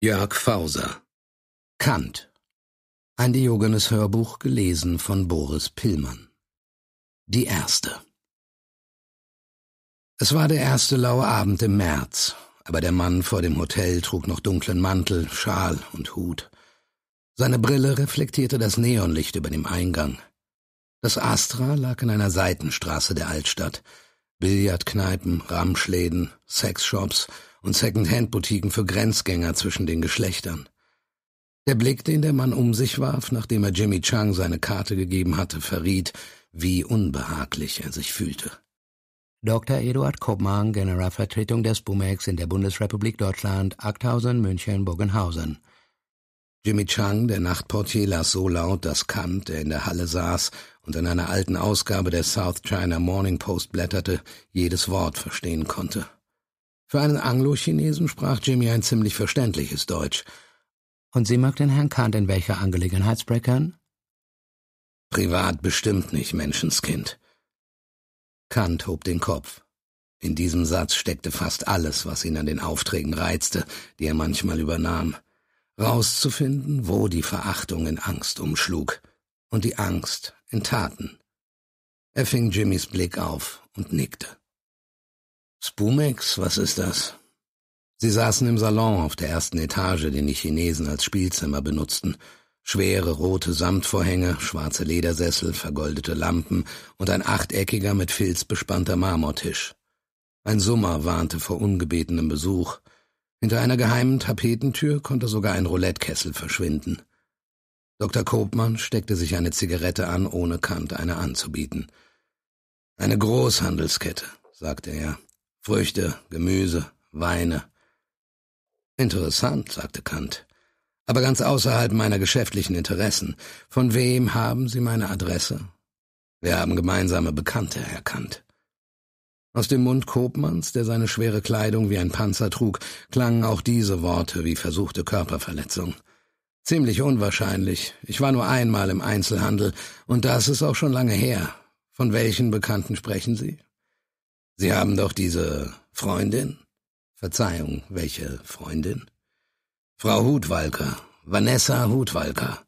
Jörg Fauser Kant Ein Diogenes Hörbuch gelesen von Boris Pillmann Die erste Es war der erste laue Abend im März, aber der Mann vor dem Hotel trug noch dunklen Mantel, Schal und Hut. Seine Brille reflektierte das Neonlicht über dem Eingang. Das Astra lag in einer Seitenstraße der Altstadt. Billardkneipen, Ramschläden, Sexshops – und Second-Hand-Boutiquen für Grenzgänger zwischen den Geschlechtern. Der Blick, den der Mann um sich warf, nachdem er Jimmy Chang seine Karte gegeben hatte, verriet, wie unbehaglich er sich fühlte. Dr. Eduard Koppmann, Generalvertretung des BUMEX in der Bundesrepublik Deutschland, Akthausen, München, Bogenhausen. Jimmy Chang, der Nachtportier, las so laut, dass Kant, der in der Halle saß und in einer alten Ausgabe der South China Morning Post blätterte, jedes Wort verstehen konnte. Für einen Anglo-Chinesen sprach Jimmy ein ziemlich verständliches Deutsch. Und Sie mag den Herrn Kant in welcher Angelegenheit, Breckern? Privat bestimmt nicht, Menschenskind. Kant hob den Kopf. In diesem Satz steckte fast alles, was ihn an den Aufträgen reizte, die er manchmal übernahm. Rauszufinden, wo die Verachtung in Angst umschlug und die Angst in Taten. Er fing Jimmys Blick auf und nickte. Spumex, was ist das? Sie saßen im Salon auf der ersten Etage, den die Chinesen als Spielzimmer benutzten. Schwere rote Samtvorhänge, schwarze Ledersessel, vergoldete Lampen und ein achteckiger mit Filz bespannter Marmortisch. Ein Summer warnte vor ungebetenem Besuch. Hinter einer geheimen Tapetentür konnte sogar ein Roulettekessel verschwinden. Dr. Kopmann steckte sich eine Zigarette an, ohne Kant eine anzubieten. Eine Großhandelskette, sagte er. Früchte, Gemüse, Weine. Interessant, sagte Kant. Aber ganz außerhalb meiner geschäftlichen Interessen. Von wem haben Sie meine Adresse? Wir haben gemeinsame Bekannte, Herr Kant. Aus dem Mund Kopmanns, der seine schwere Kleidung wie ein Panzer trug, klangen auch diese Worte wie versuchte Körperverletzung. Ziemlich unwahrscheinlich. Ich war nur einmal im Einzelhandel, und das ist auch schon lange her. Von welchen Bekannten sprechen Sie? Sie haben doch diese Freundin? Verzeihung, welche Freundin? Frau Hutwalker, Vanessa Hutwalker.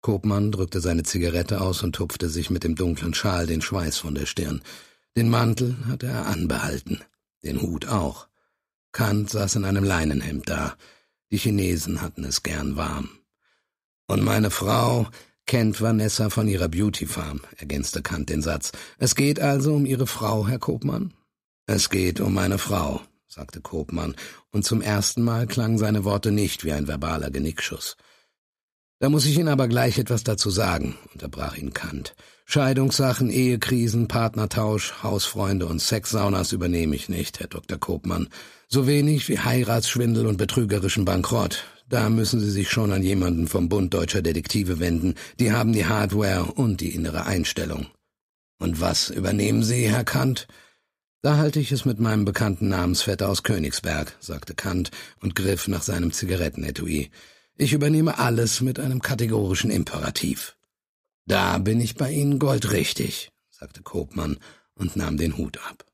Kopmann drückte seine Zigarette aus und tupfte sich mit dem dunklen Schal den Schweiß von der Stirn. Den Mantel hatte er anbehalten, den Hut auch. Kant saß in einem Leinenhemd da. Die Chinesen hatten es gern warm. Und meine Frau, kennt Vanessa von ihrer Beauty Farm, ergänzte Kant den Satz. Es geht also um Ihre Frau, Herr Kopmann? Es geht um meine Frau, sagte Kopmann, und zum ersten Mal klangen seine Worte nicht wie ein verbaler Genickschuss. Da muss ich Ihnen aber gleich etwas dazu sagen, unterbrach ihn Kant. Scheidungssachen, Ehekrisen, Partnertausch, Hausfreunde und Sexsaunas übernehme ich nicht, Herr Dr. Kopmann. So wenig wie Heiratsschwindel und betrügerischen Bankrott. Da müssen Sie sich schon an jemanden vom Bund deutscher Detektive wenden. Die haben die Hardware und die innere Einstellung. Und was übernehmen Sie, Herr Kant? Da halte ich es mit meinem bekannten Namensvetter aus Königsberg, sagte Kant und griff nach seinem Zigarettenetui. Ich übernehme alles mit einem kategorischen Imperativ. Da bin ich bei Ihnen goldrichtig, sagte Kopmann und nahm den Hut ab.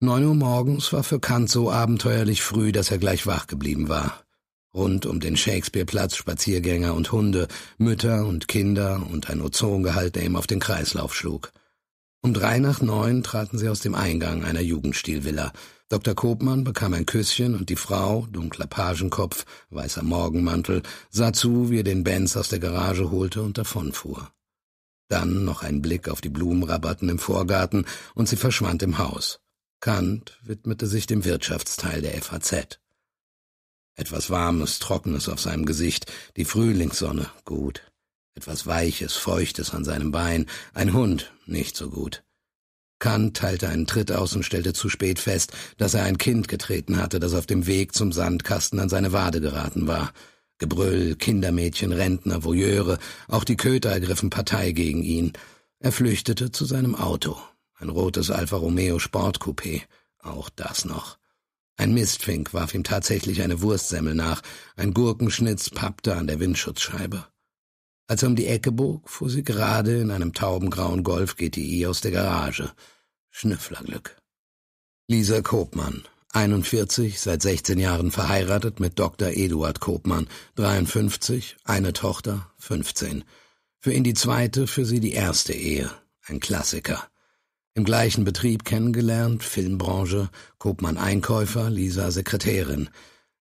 Neun Uhr morgens war für Kant so abenteuerlich früh, dass er gleich wach geblieben war. Rund um den Shakespeare-Platz Spaziergänger und Hunde, Mütter und Kinder und ein Ozongehalt, der ihm auf den Kreislauf schlug. Um drei nach neun traten sie aus dem Eingang einer Jugendstilvilla. Dr. Kopmann bekam ein Küsschen und die Frau, dunkler Pagenkopf, weißer Morgenmantel, sah zu, wie er den Benz aus der Garage holte und davonfuhr. Dann noch ein Blick auf die Blumenrabatten im Vorgarten und sie verschwand im Haus. Kant widmete sich dem Wirtschaftsteil der FAZ. Etwas Warmes, Trockenes auf seinem Gesicht, die Frühlingssonne, gut. Etwas Weiches, Feuchtes an seinem Bein, ein Hund, nicht so gut. Kant teilte einen Tritt aus und stellte zu spät fest, dass er ein Kind getreten hatte, das auf dem Weg zum Sandkasten an seine Wade geraten war. Gebrüll, Kindermädchen, Rentner, Voyeure, auch die Köter ergriffen Partei gegen ihn. Er flüchtete zu seinem Auto ein rotes Alfa Romeo Sportcoupé, auch das noch. Ein Mistfink warf ihm tatsächlich eine Wurstsemmel nach, ein Gurkenschnitz pappte an der Windschutzscheibe. Als er um die Ecke bog, fuhr sie gerade in einem taubengrauen Golf GTI aus der Garage. Schnüfflerglück. Lisa Kopmann, 41, seit 16 Jahren verheiratet mit Dr. Eduard Kopmann, 53, eine Tochter, 15. Für ihn die zweite, für sie die erste Ehe. Ein Klassiker. Im gleichen Betrieb kennengelernt, Filmbranche, Kopmann Einkäufer, Lisa Sekretärin.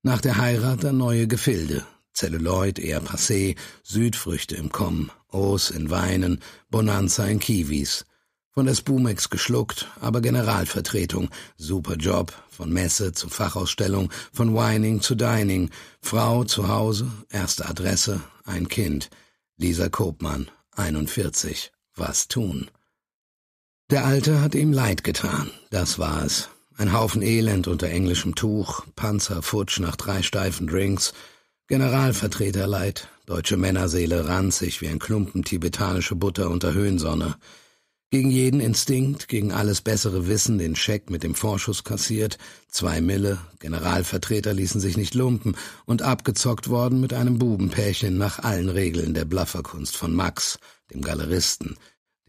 Nach der Heirat dann neue Gefilde. Celluloid eher passé, Südfrüchte im Kommen, Oos in Weinen, Bonanza in Kiwis. Von der Spumex geschluckt, aber Generalvertretung, super Job, von Messe zu Fachausstellung, von Wining zu Dining, Frau zu Hause, erste Adresse, ein Kind. Lisa Kopmann, 41. Was tun? Der Alte hatte ihm leid getan, das war es. Ein Haufen Elend unter englischem Tuch, Panzer futsch nach drei steifen Drinks, Generalvertreterleid, deutsche Männerseele ranzig wie ein Klumpen tibetanische Butter unter Höhensonne. Gegen jeden Instinkt, gegen alles bessere Wissen den Scheck mit dem Vorschuss kassiert, zwei Mille, Generalvertreter ließen sich nicht lumpen und abgezockt worden mit einem Bubenpärchen nach allen Regeln der Blufferkunst von Max, dem Galeristen,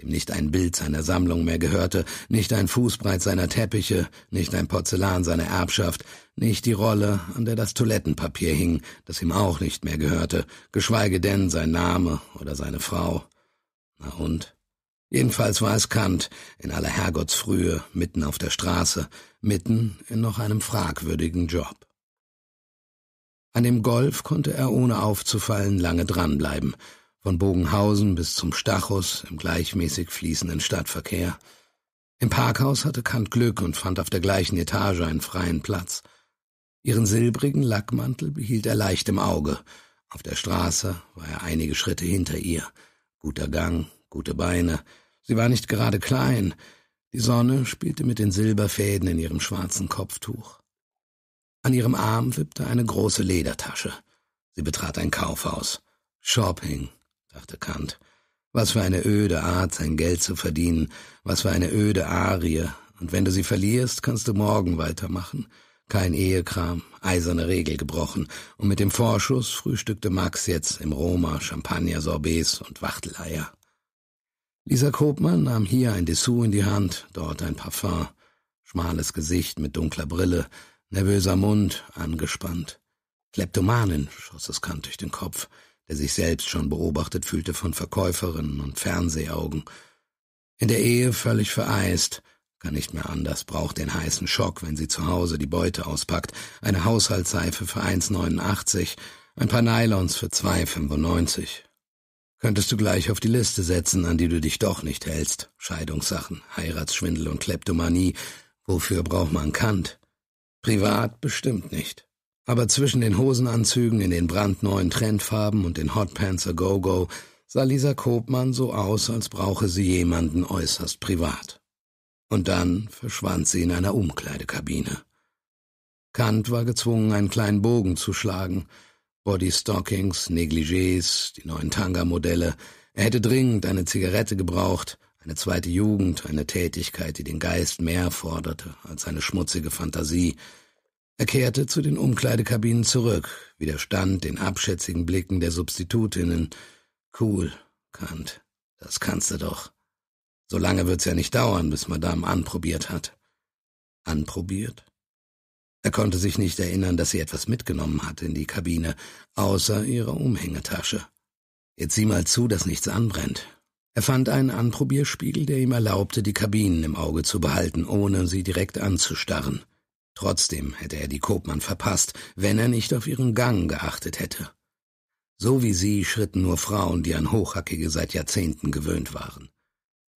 dem nicht ein Bild seiner Sammlung mehr gehörte, nicht ein Fußbreit seiner Teppiche, nicht ein Porzellan seiner Erbschaft, nicht die Rolle, an der das Toilettenpapier hing, das ihm auch nicht mehr gehörte, geschweige denn sein Name oder seine Frau. Na und? Jedenfalls war es Kant, in aller Herrgottsfrühe, mitten auf der Straße, mitten in noch einem fragwürdigen Job. An dem Golf konnte er ohne aufzufallen lange dranbleiben, von Bogenhausen bis zum Stachus im gleichmäßig fließenden Stadtverkehr. Im Parkhaus hatte Kant Glück und fand auf der gleichen Etage einen freien Platz. Ihren silbrigen Lackmantel behielt er leicht im Auge. Auf der Straße war er einige Schritte hinter ihr. Guter Gang, gute Beine. Sie war nicht gerade klein. Die Sonne spielte mit den Silberfäden in ihrem schwarzen Kopftuch. An ihrem Arm wippte eine große Ledertasche. Sie betrat ein Kaufhaus. Shopping dachte Kant. Was für eine öde Art, sein Geld zu verdienen, was für eine öde Arie. Und wenn du sie verlierst, kannst du morgen weitermachen. Kein Ehekram, eiserne Regel gebrochen. Und mit dem Vorschuss frühstückte Max jetzt im Roma Champagner-Sorbets und Wachteleier. Lisa Kopmann nahm hier ein Dessous in die Hand, dort ein Parfum. Schmales Gesicht mit dunkler Brille, nervöser Mund, angespannt. Kleptomanin, schoss es Kant durch den Kopf der sich selbst schon beobachtet fühlte von Verkäuferinnen und Fernsehaugen. In der Ehe völlig vereist, kann nicht mehr anders, braucht den heißen Schock, wenn sie zu Hause die Beute auspackt, eine Haushaltsseife für 1,89, ein paar Nylons für 2,95. Könntest du gleich auf die Liste setzen, an die du dich doch nicht hältst. Scheidungssachen, Heiratsschwindel und Kleptomanie. Wofür braucht man Kant? Privat bestimmt nicht. Aber zwischen den Hosenanzügen in den brandneuen Trendfarben und den Hotpants a Go-Go sah Lisa Kopmann so aus, als brauche sie jemanden äußerst privat. Und dann verschwand sie in einer Umkleidekabine. Kant war gezwungen, einen kleinen Bogen zu schlagen. Bodystockings, Negligés, die neuen Tanga-Modelle. Er hätte dringend eine Zigarette gebraucht, eine zweite Jugend, eine Tätigkeit, die den Geist mehr forderte als eine schmutzige Fantasie, er kehrte zu den Umkleidekabinen zurück, widerstand den abschätzigen Blicken der Substitutinnen. Cool, Kant, das kannst du doch. So lange wird's ja nicht dauern, bis Madame anprobiert hat. Anprobiert? Er konnte sich nicht erinnern, dass sie etwas mitgenommen hatte in die Kabine, außer ihrer Umhängetasche. Jetzt sieh mal zu, dass nichts anbrennt. Er fand einen Anprobierspiegel, der ihm erlaubte, die Kabinen im Auge zu behalten, ohne sie direkt anzustarren. Trotzdem hätte er die Kopmann verpasst, wenn er nicht auf ihren Gang geachtet hätte. So wie sie schritten nur Frauen, die an Hochhackige seit Jahrzehnten gewöhnt waren.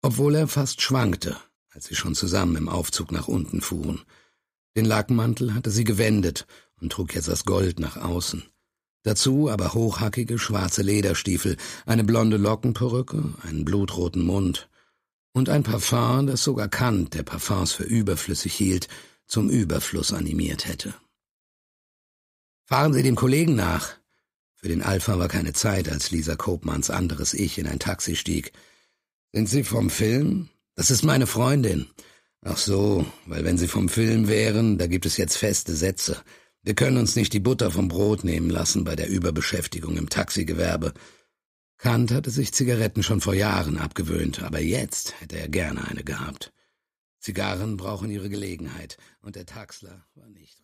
Obwohl er fast schwankte, als sie schon zusammen im Aufzug nach unten fuhren. Den Lackmantel hatte sie gewendet und trug jetzt das Gold nach außen. Dazu aber hochhackige schwarze Lederstiefel, eine blonde Lockenperücke, einen blutroten Mund und ein Parfum, das sogar Kant der Parfums für überflüssig hielt, zum Überfluss animiert hätte. Fahren Sie dem Kollegen nach. Für den Alpha war keine Zeit, als Lisa Kopmanns anderes Ich in ein Taxi stieg. Sind Sie vom Film? Das ist meine Freundin. Ach so, weil wenn Sie vom Film wären, da gibt es jetzt feste Sätze. Wir können uns nicht die Butter vom Brot nehmen lassen bei der Überbeschäftigung im Taxigewerbe. Kant hatte sich Zigaretten schon vor Jahren abgewöhnt, aber jetzt hätte er gerne eine gehabt. Zigarren brauchen ihre Gelegenheit, und der Taxler war nicht.